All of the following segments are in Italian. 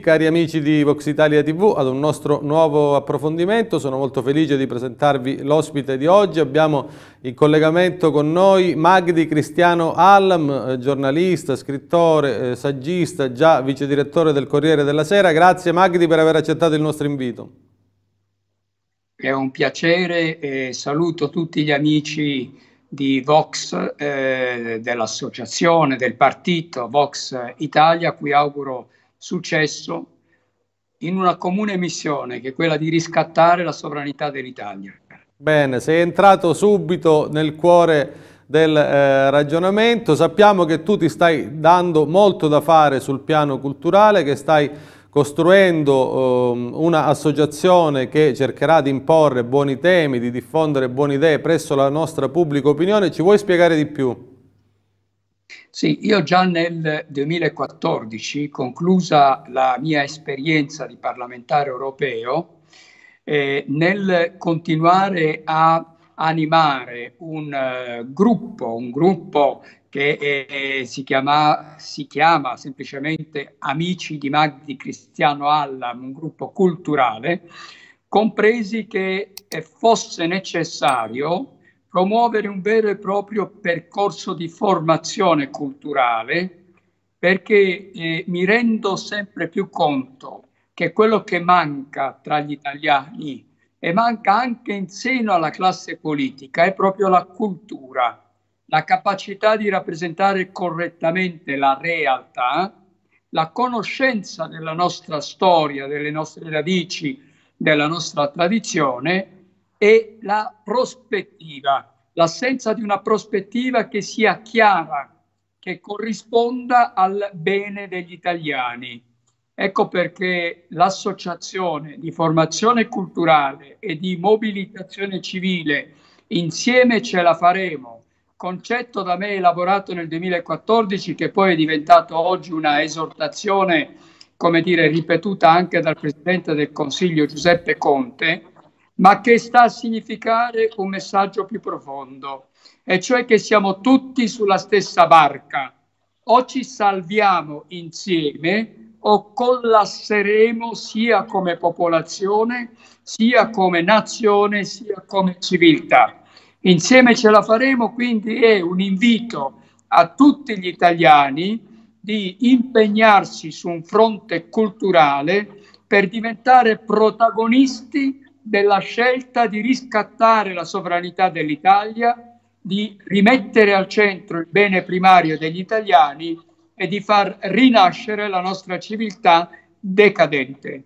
cari amici di Vox Italia TV, ad un nostro nuovo approfondimento. Sono molto felice di presentarvi l'ospite di oggi. Abbiamo in collegamento con noi Magdi Cristiano Allam, eh, giornalista, scrittore, eh, saggista, già vice direttore del Corriere della Sera. Grazie Magdi per aver accettato il nostro invito. È un piacere e saluto tutti gli amici di Vox, eh, dell'associazione, del partito Vox Italia, a cui auguro successo in una comune missione che è quella di riscattare la sovranità dell'Italia. Bene, sei entrato subito nel cuore del eh, ragionamento, sappiamo che tu ti stai dando molto da fare sul piano culturale, che stai costruendo eh, un'associazione che cercherà di imporre buoni temi, di diffondere buone idee presso la nostra pubblica opinione, ci vuoi spiegare di più? Sì, io già nel 2014, conclusa la mia esperienza di parlamentare europeo, eh, nel continuare a animare un eh, gruppo, un gruppo che eh, si, chiama, si, chiama, semplicemente Amici di Magdi Cristiano Allam, un gruppo culturale, compresi che eh, fosse necessario promuovere un vero e proprio percorso di formazione culturale perché eh, mi rendo sempre più conto che quello che manca tra gli italiani e manca anche in seno alla classe politica è proprio la cultura, la capacità di rappresentare correttamente la realtà, la conoscenza della nostra storia, delle nostre radici, della nostra tradizione è la prospettiva, l'assenza di una prospettiva che sia chiara, che corrisponda al bene degli italiani. Ecco perché l'associazione di formazione culturale e di mobilitazione civile insieme ce la faremo, concetto da me elaborato nel 2014 che poi è diventato oggi una esortazione, come dire, ripetuta anche dal Presidente del Consiglio Giuseppe Conte, ma che sta a significare un messaggio più profondo, e cioè che siamo tutti sulla stessa barca. O ci salviamo insieme o collasseremo sia come popolazione, sia come nazione, sia come civiltà. Insieme ce la faremo, quindi è un invito a tutti gli italiani di impegnarsi su un fronte culturale per diventare protagonisti della scelta di riscattare la sovranità dell'Italia, di rimettere al centro il bene primario degli italiani e di far rinascere la nostra civiltà decadente.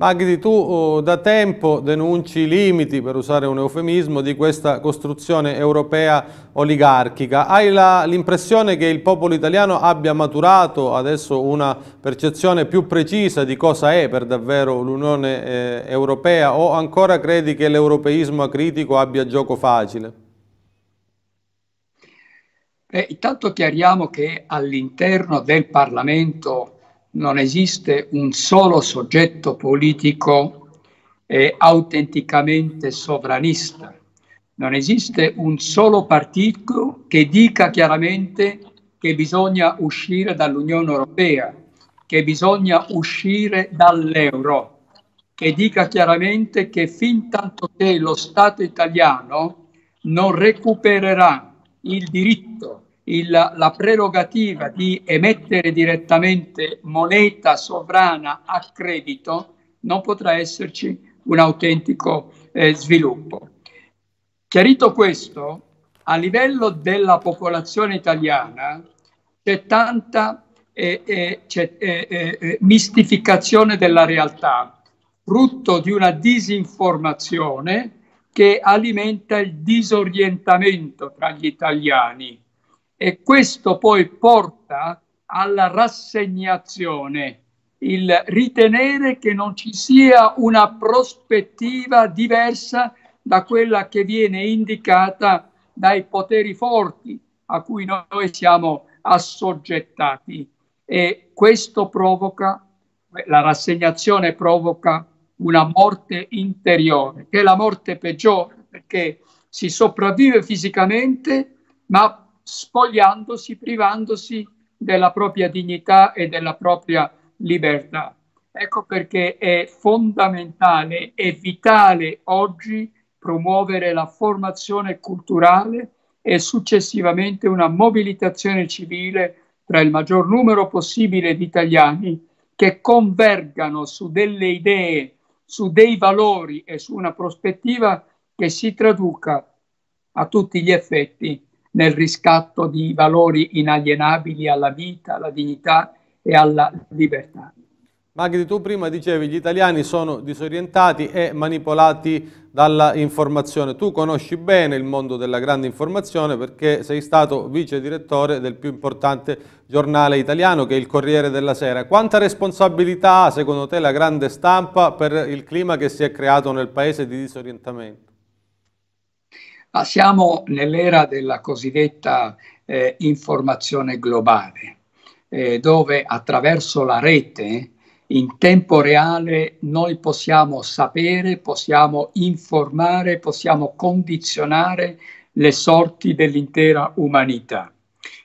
Magdi, tu uh, da tempo denunci i limiti, per usare un eufemismo, di questa costruzione europea oligarchica. Hai l'impressione che il popolo italiano abbia maturato adesso una percezione più precisa di cosa è per davvero l'Unione eh, Europea o ancora credi che l'europeismo acritico abbia gioco facile? Beh, intanto chiariamo che all'interno del Parlamento non esiste un solo soggetto politico eh, autenticamente sovranista, non esiste un solo partito che dica chiaramente che bisogna uscire dall'Unione Europea, che bisogna uscire dall'euro, che dica chiaramente che fin tanto che lo Stato italiano non recupererà il diritto il, la prerogativa di emettere direttamente moneta sovrana a credito, non potrà esserci un autentico eh, sviluppo. Chiarito questo, a livello della popolazione italiana c'è tanta eh, eh, c'è, eh, eh, mistificazione della realtà, frutto di una disinformazione che alimenta il disorientamento tra gli italiani e questo poi porta alla rassegnazione, il ritenere che non ci sia una prospettiva diversa da quella che viene indicata dai poteri forti a cui noi siamo assoggettati e questo provoca, la rassegnazione provoca una morte interiore, che è la morte peggiore perché si sopravvive fisicamente ma spogliandosi, privandosi della propria dignità e della propria libertà. Ecco perché è fondamentale e vitale oggi promuovere la formazione culturale e successivamente una mobilitazione civile tra il maggior numero possibile di italiani che convergano su delle idee, su dei valori e su una prospettiva che si traduca a tutti gli effetti nel riscatto di valori inalienabili alla vita, alla dignità e alla libertà. Magri, tu prima dicevi che gli italiani sono disorientati e manipolati dalla informazione. Tu conosci bene il mondo della grande informazione perché sei stato vice direttore del più importante giornale italiano che è il Corriere della Sera. Quanta responsabilità ha secondo te la grande stampa per il clima che si è creato nel paese di disorientamento? Ma ah, siamo nell'era della cosiddetta eh, informazione globale, eh, dove attraverso la rete in tempo reale noi possiamo sapere, possiamo informare, possiamo condizionare le sorti dell'intera umanità.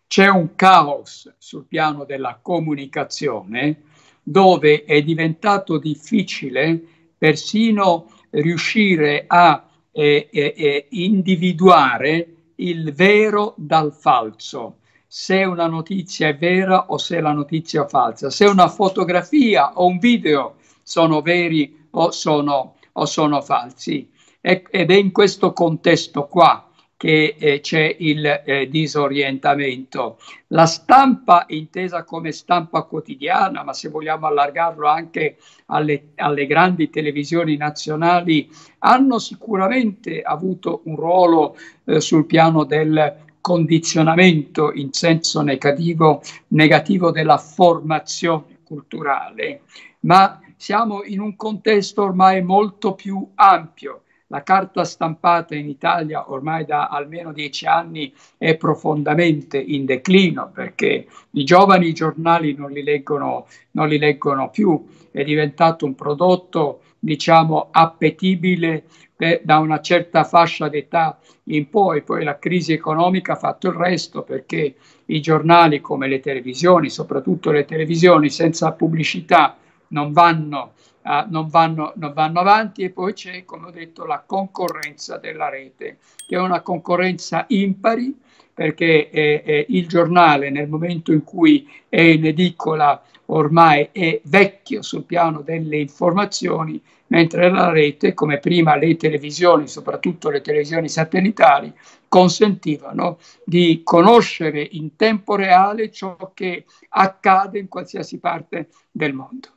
C'è un caos sul piano della comunicazione dove è diventato difficile persino riuscire a eh, eh, individuare il vero dal falso, se una notizia è vera o se la notizia è falsa, se una fotografia o un video sono veri o sono, o sono falsi. E, ed è in questo contesto qua che eh, c'è il eh, disorientamento. La stampa intesa come stampa quotidiana, ma se vogliamo allargarlo anche alle, alle grandi televisioni nazionali, hanno sicuramente avuto un ruolo eh, sul piano del condizionamento in senso negativo, negativo della formazione culturale, ma siamo in un contesto ormai molto più ampio la carta stampata in Italia ormai da almeno dieci anni è profondamente in declino perché i giovani giornali non li leggono, non li leggono più, è diventato un prodotto diciamo appetibile eh, da una certa fascia d'età in poi, poi la crisi economica ha fatto il resto perché i giornali come le televisioni, soprattutto le televisioni senza pubblicità, non vanno uh, non, vanno, non vanno avanti e poi c'è, come ho detto, la concorrenza della rete, che è una concorrenza impari perché eh, eh, il giornale nel momento in cui è in edicola ormai è vecchio sul piano delle informazioni, mentre la rete, come prima le televisioni, soprattutto le televisioni satellitari, consentivano di conoscere in tempo reale ciò che accade in qualsiasi parte del mondo.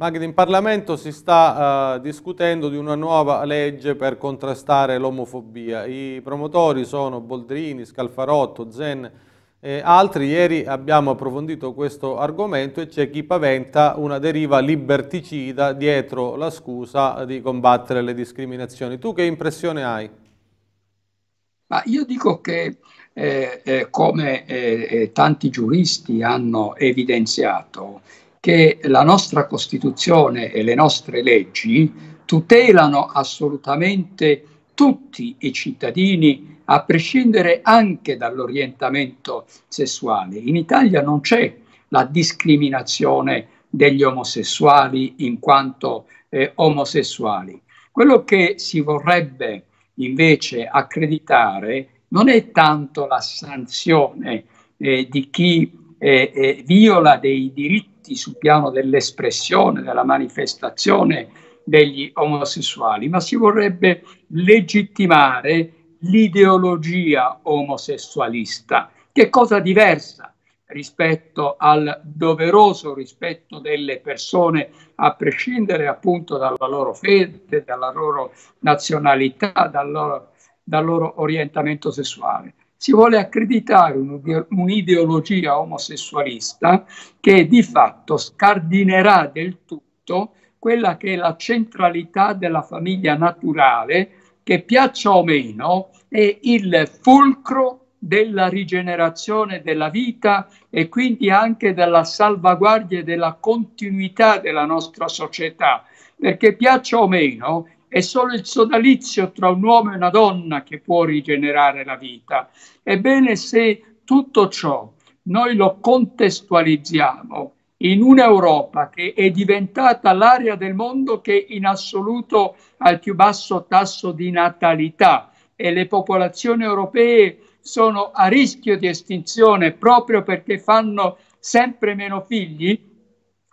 Magda, in Parlamento si sta uh, discutendo di una nuova legge per contrastare l'omofobia. I promotori sono Boldrini, Scalfarotto, Zen e altri. Ieri abbiamo approfondito questo argomento e c'è chi paventa una deriva liberticida dietro la scusa di combattere le discriminazioni. Tu che impressione hai? Ma io dico che eh, eh, come eh, eh tanti giuristi hanno evidenziato, che la nostra Costituzione e le nostre leggi tutelano assolutamente tutti i cittadini a prescindere anche dall'orientamento sessuale. In Italia non c'è la discriminazione degli omosessuali in quanto eh, omosessuali. Quello che si vorrebbe invece accreditare non è tanto la sanzione eh, di chi eh, eh viola dei diritti diritti sul piano dell'espressione, della manifestazione degli omosessuali, ma si vorrebbe legittimare l'ideologia omosessualista, che è cosa diversa rispetto al doveroso rispetto delle persone, a prescindere appunto dalla loro fede, dalla loro nazionalità, dal loro, dal loro orientamento sessuale si vuole accreditare un'ideologia omosessualista che di fatto scardinerà del tutto quella che è la centralità della famiglia naturale che piaccia o meno è il fulcro della rigenerazione della vita e quindi anche della salvaguardia e della continuità della nostra società, perché piaccia o meno è solo il sodalizio tra un uomo e una donna che può rigenerare la vita. Ebbene, se tutto ciò noi lo contestualizziamo in un'Europa che è diventata l'area del mondo che in assoluto ha il più basso tasso di natalità e le popolazioni europee sono a rischio di estinzione proprio perché fanno sempre meno figli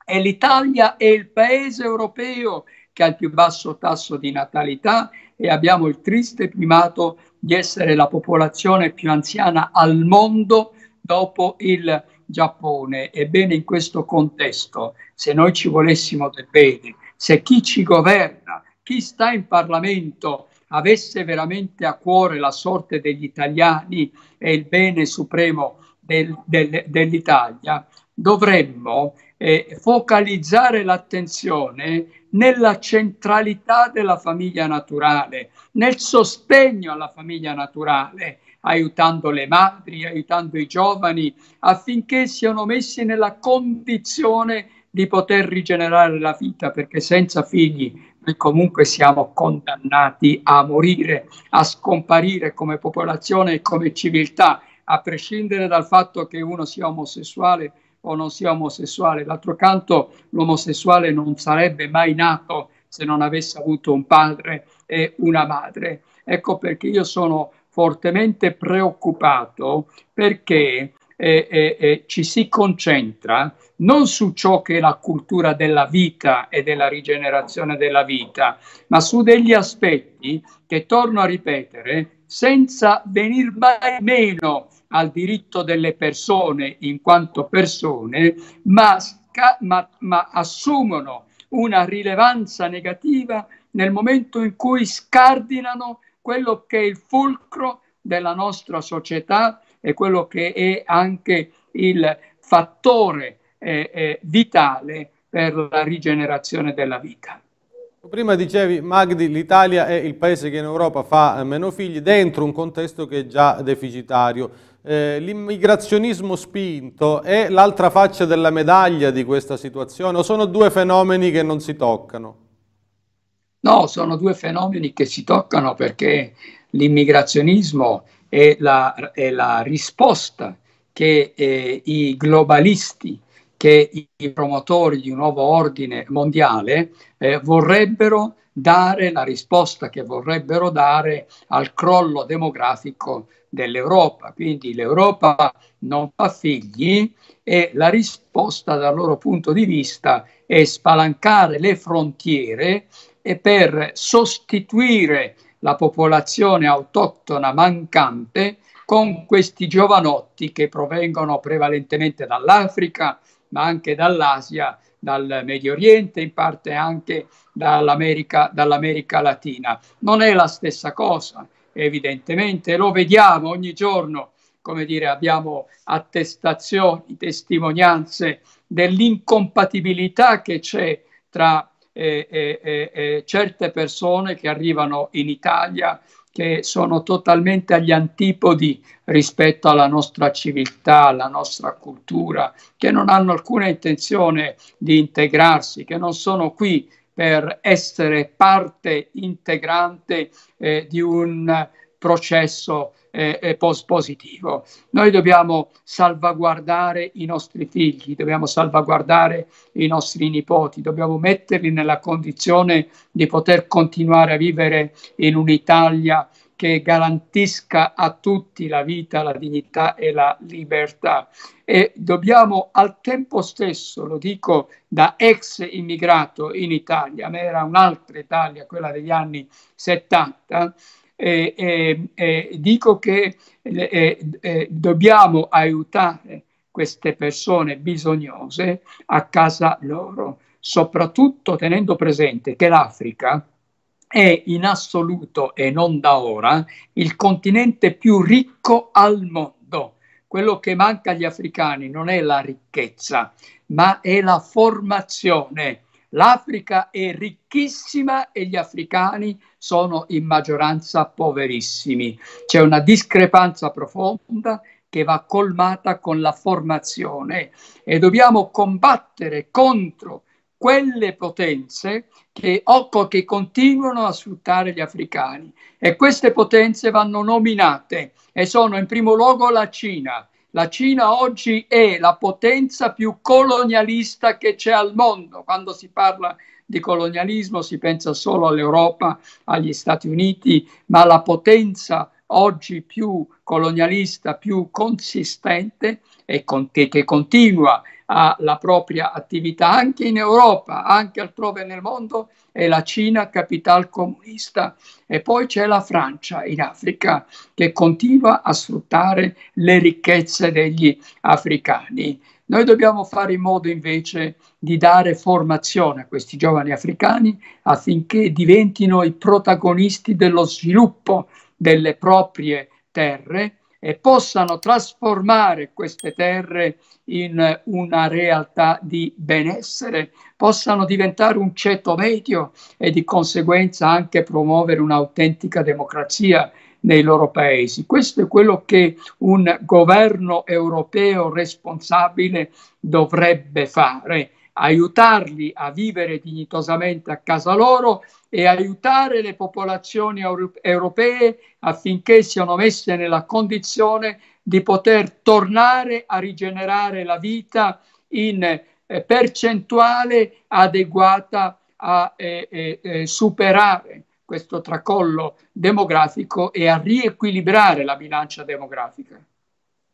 e l'Italia è il paese europeo che ha il più basso tasso di natalità e abbiamo il triste primato di essere la popolazione più anziana al mondo dopo il Giappone. Ebbene, in questo contesto, se noi ci volessimo del bene, se chi ci governa, chi sta in Parlamento, avesse veramente a cuore la sorte degli italiani e il bene supremo del, del, dell'Italia, dovremmo eh, focalizzare l'attenzione nella centralità della famiglia naturale, nel sostegno alla famiglia naturale, aiutando le madri, aiutando i giovani affinché siano messi nella condizione di poter rigenerare la vita, perché senza figli noi comunque siamo condannati a morire, a scomparire come popolazione e come civiltà, a prescindere dal fatto che uno sia omosessuale o non sia omosessuale. D'altro canto l'omosessuale non sarebbe mai nato se non avesse avuto un padre e una madre. Ecco perché io sono fortemente preoccupato perché eh, eh, eh, ci si concentra non su ciò che è la cultura della vita e della rigenerazione della vita, ma su degli aspetti che, torno a ripetere, senza venir mai meno al diritto delle persone in quanto persone, ma, ma, ma assumono una rilevanza negativa nel momento in cui scardinano quello che è il fulcro della nostra società e quello che è anche il fattore eh, eh, vitale per la rigenerazione della vita. Prima dicevi, Magdi, l'Italia è il paese che in Europa fa eh, meno figli dentro un contesto che è già deficitario. Eh, L'immigrazionismo spinto è l'altra faccia della medaglia di questa situazione o sono due fenomeni che non si toccano? No, sono due fenomeni che si toccano perché l'immigrazionismo è, è la, risposta che eh, i globalisti che i promotori di un nuovo ordine mondiale eh, vorrebbero dare, la risposta che vorrebbero dare al crollo demografico dell'Europa. Quindi l'Europa non fa figli e la risposta dal loro punto di vista è spalancare le frontiere e per sostituire la popolazione autoctona mancante con questi giovanotti che provengono prevalentemente dall'Africa, ma anche dall'Asia, dal Medio Oriente, in parte anche dall'America, dall'America Latina. Non è la stessa cosa, evidentemente, lo vediamo ogni giorno, come dire, abbiamo attestazioni, testimonianze dell'incompatibilità che c'è tra eh, eh, eh, eh certe persone che arrivano in Italia che sono totalmente agli antipodi rispetto alla nostra civiltà, alla nostra cultura, che non hanno alcuna intenzione di integrarsi, che non sono qui per essere parte integrante eh, di un processo eh, eh positivo. Noi dobbiamo salvaguardare i nostri figli, dobbiamo salvaguardare i nostri nipoti, dobbiamo metterli nella condizione di poter continuare a vivere in un'Italia che garantisca a tutti la vita, la dignità e la libertà. E dobbiamo al tempo stesso, lo dico da ex immigrato in Italia, ma era un'altra Italia, quella degli anni 70, dico che dobbiamo aiutare queste persone bisognose a casa loro, soprattutto tenendo presente che l'Africa è in assoluto e non da ora il continente più ricco al mondo. Quello che manca agli africani non è la ricchezza, ma è la formazione L'Africa è ricchissima e gli africani sono in maggioranza poverissimi. C'è una discrepanza profonda che va colmata con la formazione e dobbiamo combattere contro quelle potenze che, che continuano a sfruttare gli africani e queste potenze vanno nominate e sono in primo luogo la Cina, la Cina oggi è la potenza più colonialista che c'è al mondo. Quando si parla di colonialismo si pensa solo all'Europa, agli Stati Uniti, ma la potenza oggi più colonialista, più consistente e con- che, che continua ha la propria attività anche in Europa, anche altrove nel mondo, è la Cina capital comunista e poi c'è la Francia in Africa che continua a sfruttare le ricchezze degli africani. Noi dobbiamo fare in modo invece di dare formazione a questi giovani africani affinché diventino i protagonisti dello sviluppo delle proprie terre e possano trasformare queste terre in una realtà di benessere, possano diventare un ceto medio e di conseguenza anche promuovere un'autentica democrazia nei loro paesi. Questo è quello che un governo europeo responsabile dovrebbe fare aiutarli a vivere dignitosamente a casa loro e aiutare le popolazioni europee affinché siano messe nella condizione di poter tornare a rigenerare la vita in eh, percentuale adeguata a eh, eh, eh, superare questo tracollo demografico e a riequilibrare la bilancia demografica.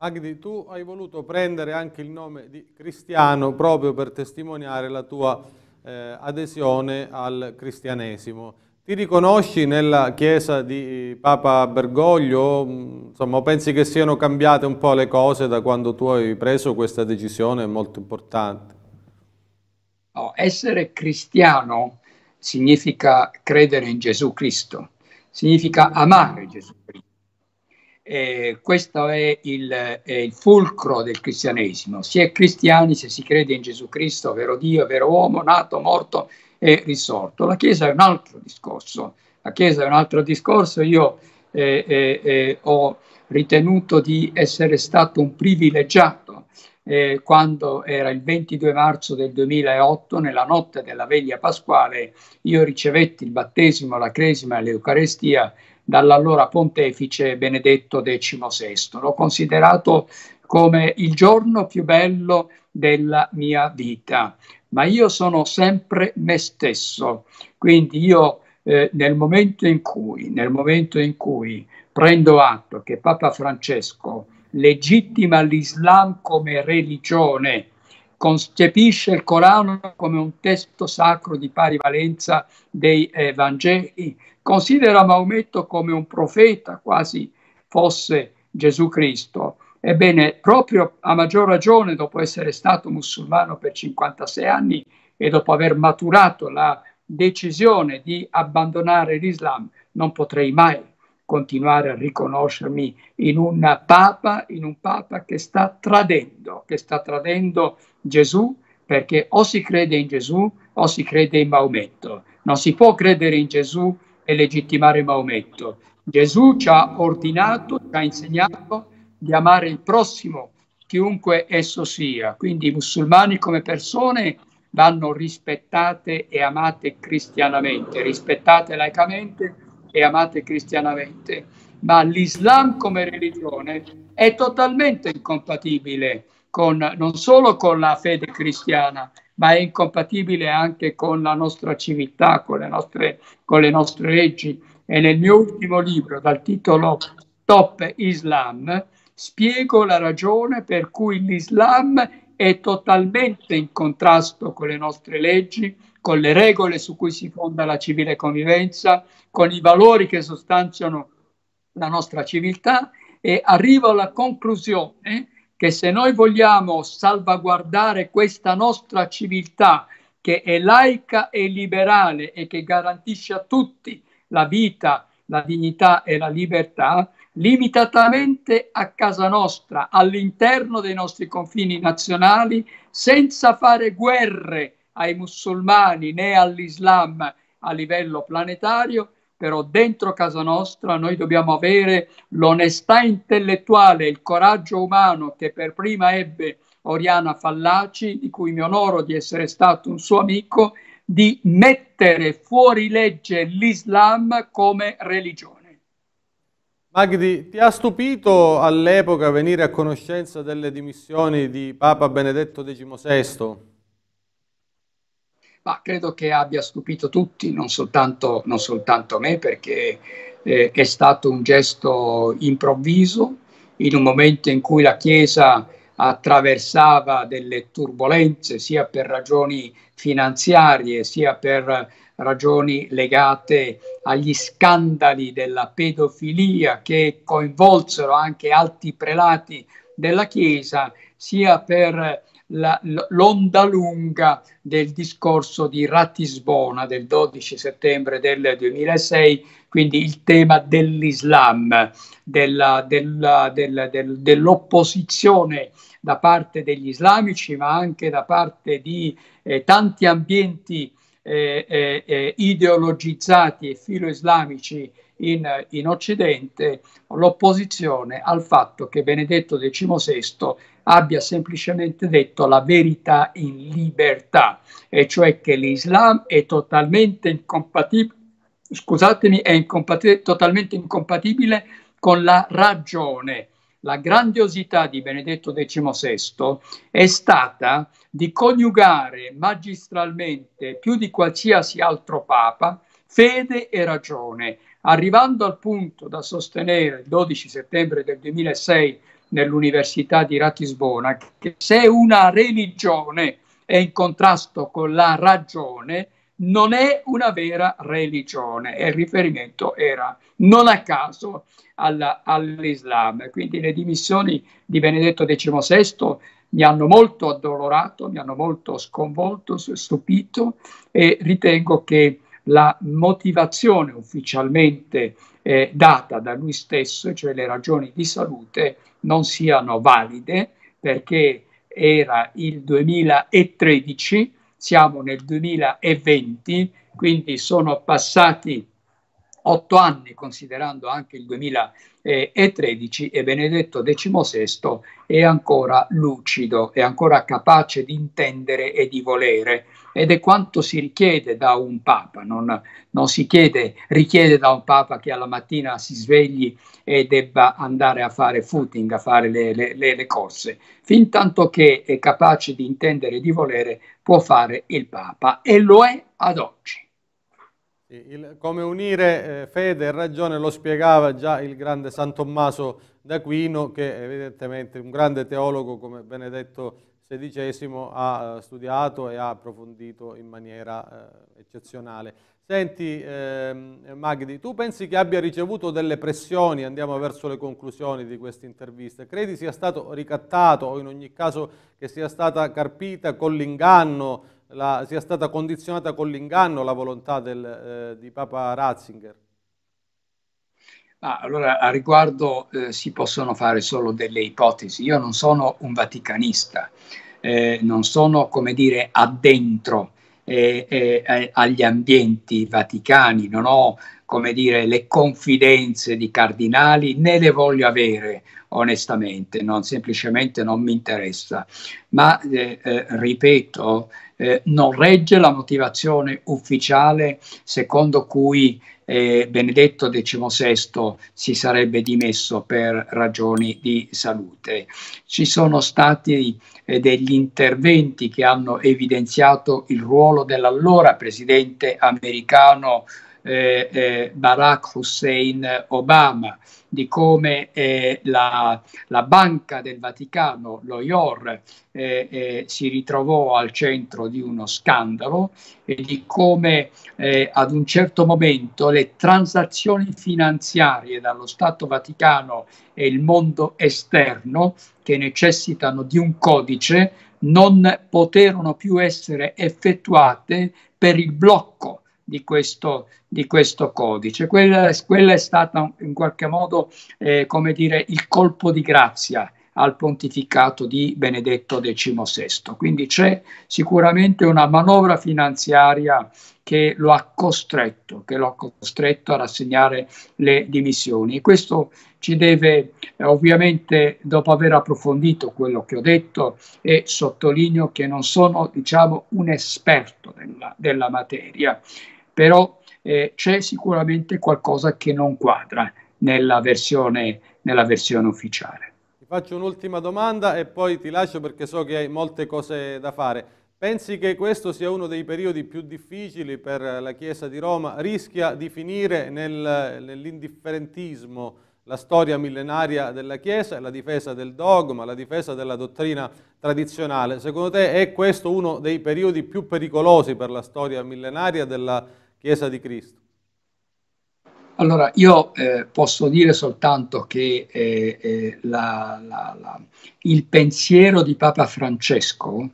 Agdi, tu hai voluto prendere anche il nome di cristiano proprio per testimoniare la tua eh, adesione al cristianesimo. Ti riconosci nella chiesa di Papa Bergoglio? Mm, insomma, pensi che siano cambiate un po' le cose da quando tu hai preso questa decisione molto importante? Oh, essere cristiano significa credere in Gesù Cristo, significa amare Gesù Cristo eh, questo è il, è il, fulcro del cristianesimo. Si è cristiani se si crede in Gesù Cristo, vero Dio, vero uomo, nato, morto e risorto. La Chiesa è un altro discorso. La Chiesa è un altro discorso. Io eh, eh, eh ho ritenuto di essere stato un privilegiato eh, quando era il 22 marzo del 2008, nella notte della veglia pasquale, io ricevetti il battesimo, la cresima e l'Eucarestia dall'allora pontefice Benedetto XVI. L'ho considerato come il giorno più bello della mia vita, ma io sono sempre me stesso, quindi io eh, nel, momento cui, nel momento in cui prendo atto che Papa Francesco legittima l'Islam come religione concepisce il Corano come un testo sacro di pari valenza dei Vangeli, considera Maometto come un profeta, quasi fosse Gesù Cristo. Ebbene, proprio a maggior ragione dopo essere stato musulmano per 56 anni e dopo aver maturato la decisione di abbandonare l'Islam, non potrei mai continuare a riconoscermi in un Papa, in un Papa che sta tradendo, che sta tradendo Gesù, perché o si crede in Gesù o si crede in Maometto. Non si può credere in Gesù e legittimare Maometto. Gesù ci ha ordinato, ci ha insegnato di amare il prossimo, chiunque esso sia. Quindi i musulmani come persone vanno rispettate e amate cristianamente, rispettate laicamente e amate cristianamente, ma l'Islam come religione è totalmente incompatibile con, non solo con la fede cristiana, ma è incompatibile anche con la nostra civiltà, con le nostre, con le nostre leggi. E nel mio ultimo libro, dal titolo Top Islam, spiego la ragione per cui l'Islam è totalmente in contrasto con le nostre leggi, con le regole su cui si fonda la civile convivenza, con i valori che sostanziano la nostra civiltà e arrivo alla conclusione che se noi vogliamo salvaguardare questa nostra civiltà che è laica e liberale e che garantisce a tutti la vita, la dignità e la libertà, limitatamente a casa nostra, all'interno dei nostri confini nazionali, senza fare guerre ai musulmani né all'Islam a livello planetario, però dentro casa nostra noi dobbiamo avere l'onestà intellettuale, il coraggio umano che per prima ebbe Oriana Fallaci, di cui mi onoro di essere stato un suo amico, di mettere fuori legge l'Islam come religione. Magdi, ti ha stupito all'epoca venire a conoscenza delle dimissioni di Papa Benedetto XVI? Diciamo ma credo che abbia stupito tutti, non soltanto, non soltanto me, perché eh, è stato un gesto improvviso in un momento in cui la Chiesa attraversava delle turbulenze sia per ragioni finanziarie sia per ragioni legate agli scandali della pedofilia che coinvolsero anche alti prelati della Chiesa, sia per la, l'onda lunga del discorso di Ratisbona del 12 settembre del 2006, quindi il tema dell'Islam, della, della, della, del, dell'opposizione da parte degli islamici, ma anche da parte di eh, tanti ambienti eh, eh, eh ideologizzati e filoislamici in, in Occidente l'opposizione al fatto che Benedetto XVI abbia semplicemente detto la verità in libertà, e cioè che l'Islam è totalmente incompatibile, scusatemi, è incompatibile, totalmente incompatibile con la ragione. La grandiosità di Benedetto XVI è stata di coniugare magistralmente, più di qualsiasi altro papa, fede e ragione, arrivando al punto da sostenere il 12 settembre del 2006 nell'Università di Ratisbona che se una religione è in contrasto con la ragione, non è una vera religione e il riferimento era non a caso alla, all'Islam. Quindi le dimissioni di Benedetto XVI mi hanno molto addolorato, mi hanno molto sconvolto, stupito e ritengo che la motivazione ufficialmente eh, data da lui stesso, cioè le ragioni di salute, non siano valide perché era il 2013, siamo nel 2020, quindi sono passati otto anni, considerando anche il 2013, e Benedetto XVI è ancora lucido, è ancora capace di intendere e di volere ed è quanto si richiede da un Papa, non, non si chiede, richiede da un Papa che alla mattina si svegli e debba andare a fare footing, a fare le, le, le, le corse. Fin tanto che è capace di intendere e di volere, può fare il Papa e lo è ad oggi. Il, come unire eh, fede e ragione lo spiegava già il grande San Tommaso d'Aquino, che evidentemente un grande teologo come Benedetto XVI ha eh, studiato e ha approfondito in maniera eh, eccezionale. Senti ehm, Magdi, tu pensi che abbia ricevuto delle pressioni, andiamo verso le conclusioni di questa intervista, credi sia stato ricattato o in ogni caso che sia stata carpita con l'inganno, sia stata condizionata con l'inganno la volontà del, eh, di Papa Ratzinger? Ah, allora, a riguardo eh, si possono fare solo delle ipotesi. Io non sono un vaticanista, eh, non sono, come dire, addentro eh, eh, eh, agli ambienti vaticani, non ho, come dire, le confidenze di cardinali, né le voglio avere, onestamente, non, semplicemente non mi interessa. Ma, eh, ripeto, non regge la motivazione ufficiale secondo cui eh, Benedetto XVI si sarebbe dimesso per ragioni di salute. Ci sono stati eh, degli interventi che hanno evidenziato il ruolo dell'allora presidente americano eh, eh, Barack Hussein Obama, di come eh, la, la, Banca del Vaticano, lo IOR, eh, eh, si ritrovò al centro di uno scandalo e di come ad un certo momento le transazioni finanziarie dallo Stato Vaticano e il mondo esterno che necessitano di un codice non poterono più essere effettuate per il blocco di questo, di questo codice. Quella, quella, è stata in qualche modo, eh, come dire, il colpo di grazia al pontificato di Benedetto XVI. Quindi c'è sicuramente una manovra finanziaria che lo ha costretto, che lo ha costretto a rassegnare le dimissioni. E questo ci deve, eh, ovviamente, dopo aver approfondito quello che ho detto, e sottolineo che non sono, diciamo, un esperto della, della materia, però eh, c'è sicuramente qualcosa che non quadra nella versione, nella versione ufficiale. Ti faccio un'ultima domanda e poi ti lascio perché so che hai molte cose da fare. Pensi che questo sia uno dei periodi più difficili per la Chiesa di Roma? Rischia di finire nel, nell'indifferentismo la storia millenaria della Chiesa, la difesa del dogma, la difesa della dottrina tradizionale. Secondo te è questo uno dei periodi più pericolosi per la storia millenaria della Chiesa? Chiesa di Cristo? Allora, io eh, posso dire soltanto che eh, eh, la, la, la, il pensiero di Papa Francesco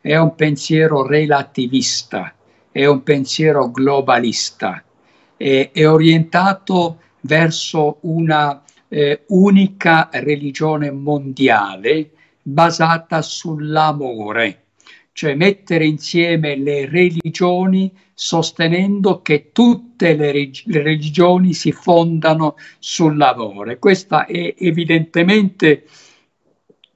è un pensiero relativista, è un pensiero globalista, è, è orientato verso una eh, unica religione mondiale basata sull'amore, cioè mettere insieme le religioni sostenendo che tutte le, reg- le religioni si fondano sul lavoro. Questa è evidentemente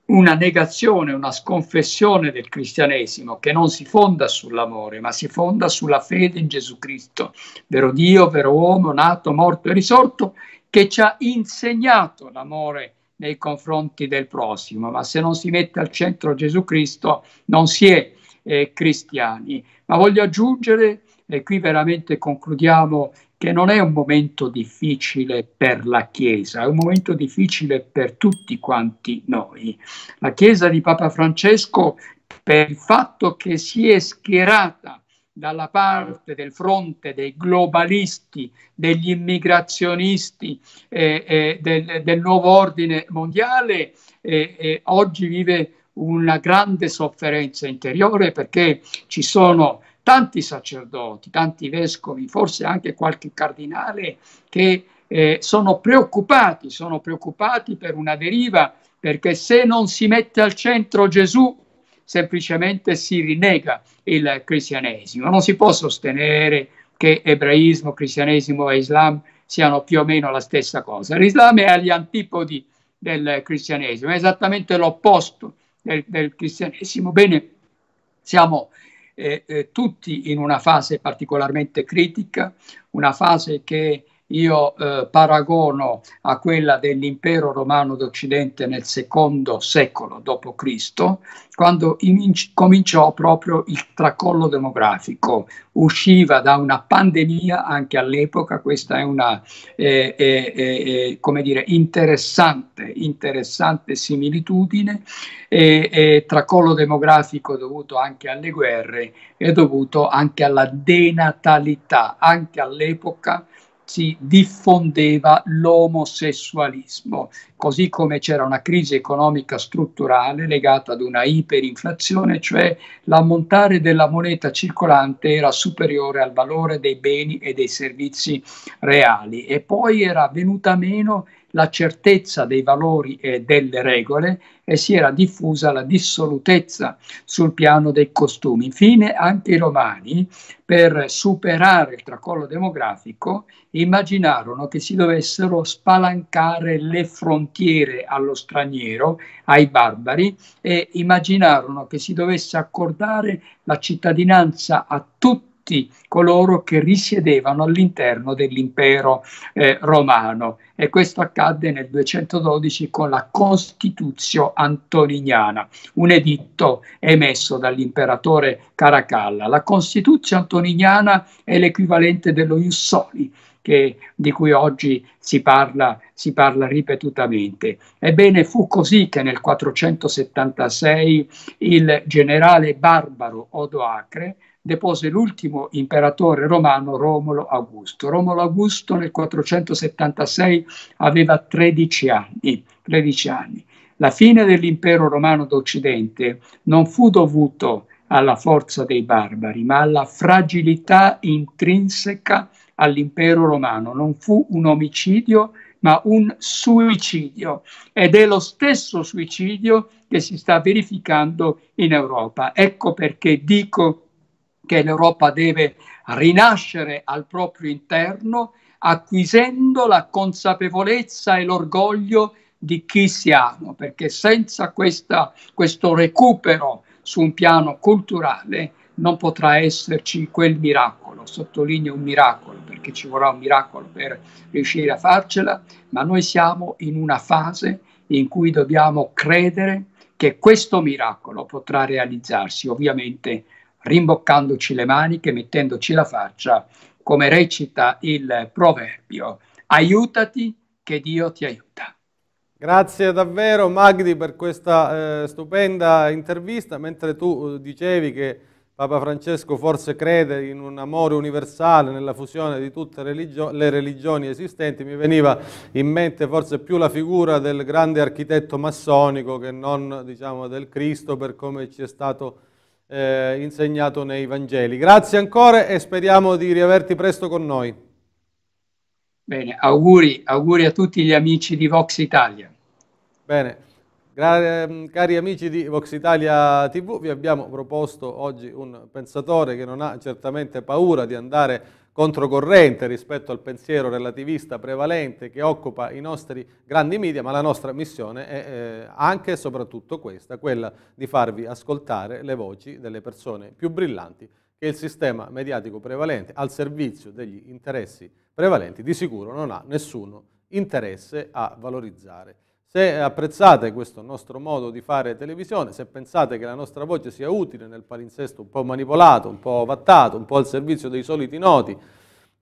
una negazione, una sconfessione del cristianesimo che non si fonda sull'amore, ma si fonda sulla fede in Gesù Cristo, vero Dio, vero uomo, nato, morto e risorto, che ci ha insegnato l'amore nei confronti del prossimo, ma se non si mette al centro Gesù Cristo non si è eh, cristiani. Ma voglio aggiungere e qui veramente concludiamo che non è un momento difficile per la Chiesa, è un momento difficile per tutti quanti noi. La Chiesa di Papa Francesco, per il fatto che si è schierata dalla parte del fronte dei globalisti, degli immigrazionisti, eh, eh, del, del, nuovo ordine mondiale, eh, eh oggi vive una grande sofferenza interiore perché ci sono tanti sacerdoti, tanti vescovi, forse anche qualche cardinale che eh, sono preoccupati, sono preoccupati per una deriva, perché se non si mette al centro Gesù, semplicemente si rinnega il cristianesimo. Non si può sostenere che ebraismo, cristianesimo e islam siano più o meno la stessa cosa. L'Islam è agli antipodi del cristianesimo, è esattamente l'opposto del, del cristianesimo. Bene, siamo eh, eh, tutti in una fase particolarmente critica, una fase che io eh, paragono a quella dell'impero romano d'Occidente nel secondo secolo d.C., quando cominciò proprio il tracollo demografico. Usciva da una pandemia anche all'epoca, questa è una eh, eh, eh, eh come dire, interessante, interessante similitudine, tracollo demografico dovuto anche alle guerre e dovuto anche alla denatalità, anche all'epoca si diffondeva l'omosessualismo, così come c'era una crisi economica strutturale legata ad una iperinflazione, cioè l'ammontare della moneta circolante era superiore al valore dei beni e dei servizi reali e poi era venuta meno la certezza dei valori e delle regole e si era diffusa la dissolutezza sul piano dei costumi. Infine anche i romani, per superare il tracollo demografico, immaginarono che si dovessero spalancare le frontiere allo straniero, ai barbari, e immaginarono che si dovesse accordare la cittadinanza a tutti tutti coloro che risiedevano all'interno dell'impero eh, romano e questo accadde nel 212 con la Costituzio Antoniniana, un editto emesso dall'imperatore Caracalla. La Costituzio Antoniniana è l'equivalente dello Iussoli. che, di cui oggi si parla, si parla, ripetutamente. Ebbene, fu così che nel 476 il generale barbaro Odoacre depose l'ultimo imperatore romano Romolo Augusto. Romolo Augusto nel 476 aveva 13 anni. 13 anni. La fine dell'impero romano d'Occidente non fu dovuto alla forza dei barbari, ma alla fragilità intrinseca all'impero romano. Non fu un omicidio, ma un suicidio. Ed è lo stesso suicidio che si sta verificando in Europa. Ecco perché dico che l'Europa deve rinascere al proprio interno acquisendo la consapevolezza e l'orgoglio di chi siamo, perché senza questa, questo recupero su un piano culturale non potrà esserci quel miracolo, sottolineo un miracolo, perché ci vorrà un miracolo per riuscire a farcela, ma noi siamo in una fase in cui dobbiamo credere che questo miracolo potrà realizzarsi, ovviamente rimboccandoci le maniche, mettendoci la faccia, come recita il proverbio, aiutati che Dio ti aiuta. Grazie davvero Magdi per questa eh, stupenda intervista, mentre tu eh, dicevi che Papa Francesco forse crede in un amore universale nella fusione di tutte religio le religioni esistenti, mi veniva in mente forse più la figura del grande architetto massonico che non diciamo, del Cristo per come ci è stato eh, insegnato nei Vangeli. Grazie ancora e speriamo di riaverti presto con noi. Bene, auguri, auguri a tutti gli amici di Vox Italia. Bene, ehm, cari amici di Vox Italia TV, vi abbiamo proposto oggi un pensatore che non ha certamente paura di andare a controcorrente rispetto al pensiero relativista prevalente che occupa i nostri grandi media, ma la nostra missione è eh, anche e soprattutto questa, quella di farvi ascoltare le voci delle persone più brillanti che il sistema mediatico prevalente al servizio degli interessi prevalenti di sicuro non ha nessuno interesse a valorizzare. Se apprezzate questo nostro modo di fare televisione, se pensate che la nostra voce sia utile nel palinsesto un po' manipolato, un po' vattato, un po' al servizio dei soliti noti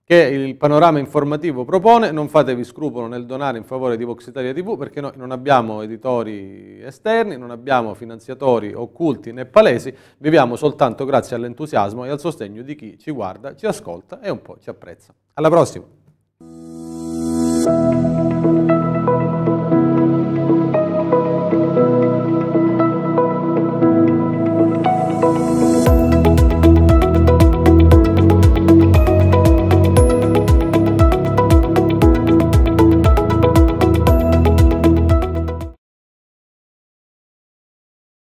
che il panorama informativo propone, non fatevi scrupolo nel donare in favore di Vox Italia TV perché noi non abbiamo editori esterni, non abbiamo finanziatori occulti né palesi, viviamo soltanto grazie all'entusiasmo e al sostegno di chi ci guarda, ci ascolta e un po' ci apprezza. Alla prossima!